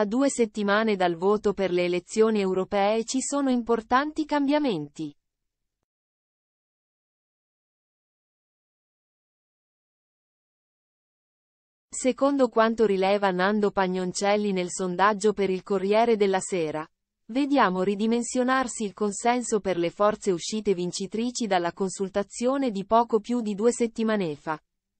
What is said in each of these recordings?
A due settimane dal voto per le elezioni europee ci sono importanti cambiamenti. Secondo quanto rileva Nando Pagnoncelli nel sondaggio per il Corriere della Sera, vediamo ridimensionarsi il consenso per le forze uscite vincitrici dalla consultazione di poco più di due settimane fa.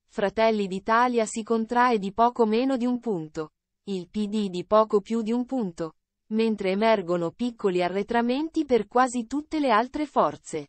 Fratelli d'Italia si contrae di poco meno di un punto il PD di poco più di un punto, mentre emergono piccoli arretramenti per quasi tutte le altre forze.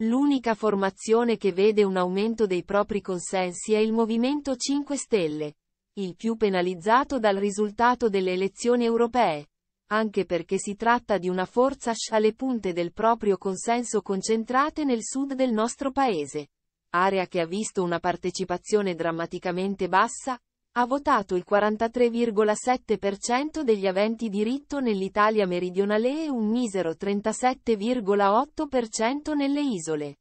L'unica formazione che vede un aumento dei propri consensi è il Movimento 5 Stelle, il più penalizzato dal risultato delle elezioni europee anche perché si tratta di una forza alle punte del proprio consenso concentrate nel sud del nostro paese, area che ha visto una partecipazione drammaticamente bassa, ha votato il 43,7% degli aventi diritto nell'Italia meridionale e un misero 37,8% nelle isole.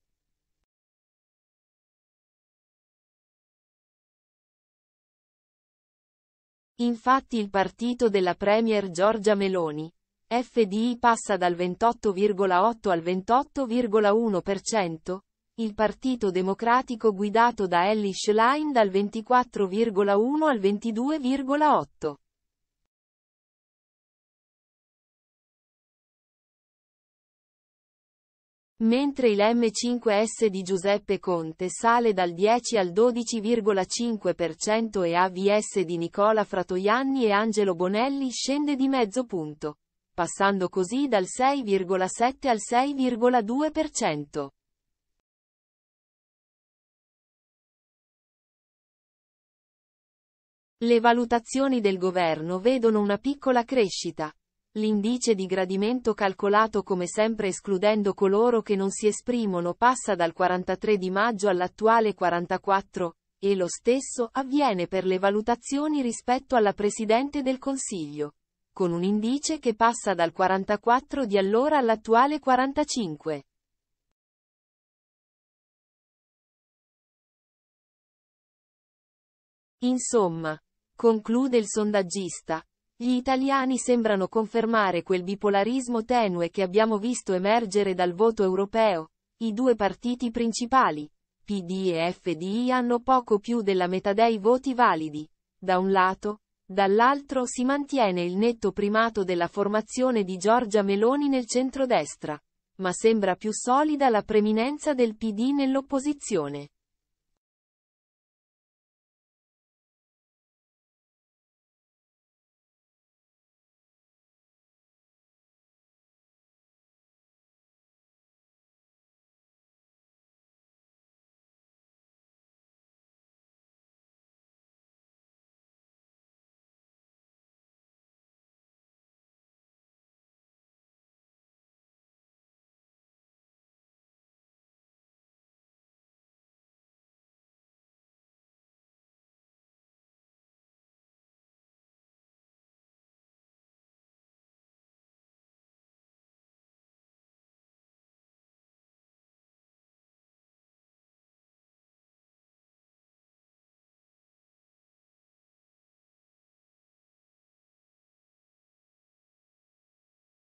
Infatti il partito della Premier Giorgia Meloni, FDI passa dal 28,8 al 28,1%, il Partito Democratico guidato da Ellis Schlein dal 24,1 al 22,8. mentre il M5S di Giuseppe Conte sale dal 10 al 12,5% e AVS di Nicola Fratoianni e Angelo Bonelli scende di mezzo punto, passando così dal 6,7 al 6,2%. Le valutazioni del governo vedono una piccola crescita, L'indice di gradimento calcolato come sempre escludendo coloro che non si esprimono passa dal 43 di maggio all'attuale 44, e lo stesso avviene per le valutazioni rispetto alla Presidente del Consiglio, con un indice che passa dal 44 di allora all'attuale 45. Insomma, conclude il sondaggista, gli italiani sembrano confermare quel bipolarismo tenue che abbiamo visto emergere dal voto europeo. I due partiti principali, PD e FDI, hanno poco più della metà dei voti validi. Da un lato, dall'altro si mantiene il netto primato della formazione di Giorgia Meloni nel centrodestra, ma sembra più solida la preminenza del PD nell'opposizione.